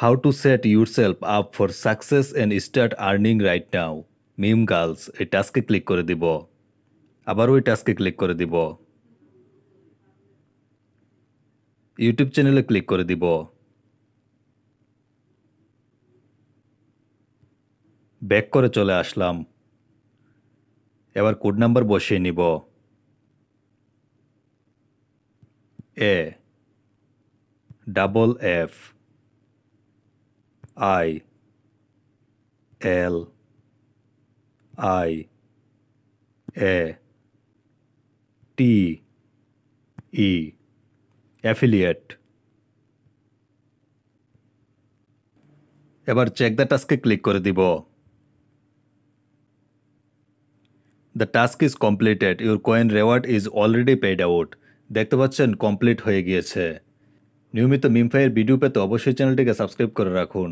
How to set yourself up for success and start earning right now meme girls এই টাস্কে click করে দিব আবারও ওই টাস্কে ক্লিক করে দিব ইউটিউব চ্যানেলে ক্লিক করে দিব ব্যাক করে চলে আসলাম এবার কোড নাম্বার বসিয়ে নিব A double F I L I A T E affiliate এবার চেক দ্য টাস্কে ক্লিক করে দিব the task is completed your coin reward is already paid out দেখতে পাচ্ছেন কমপ্লিট হয়ে গিয়েছে নিয়মিত মিমফাইয়ের ভিডিও পেতে অবশ্যই চ্যানেলটিকে সাবস্ক্রাইব করে রাখুন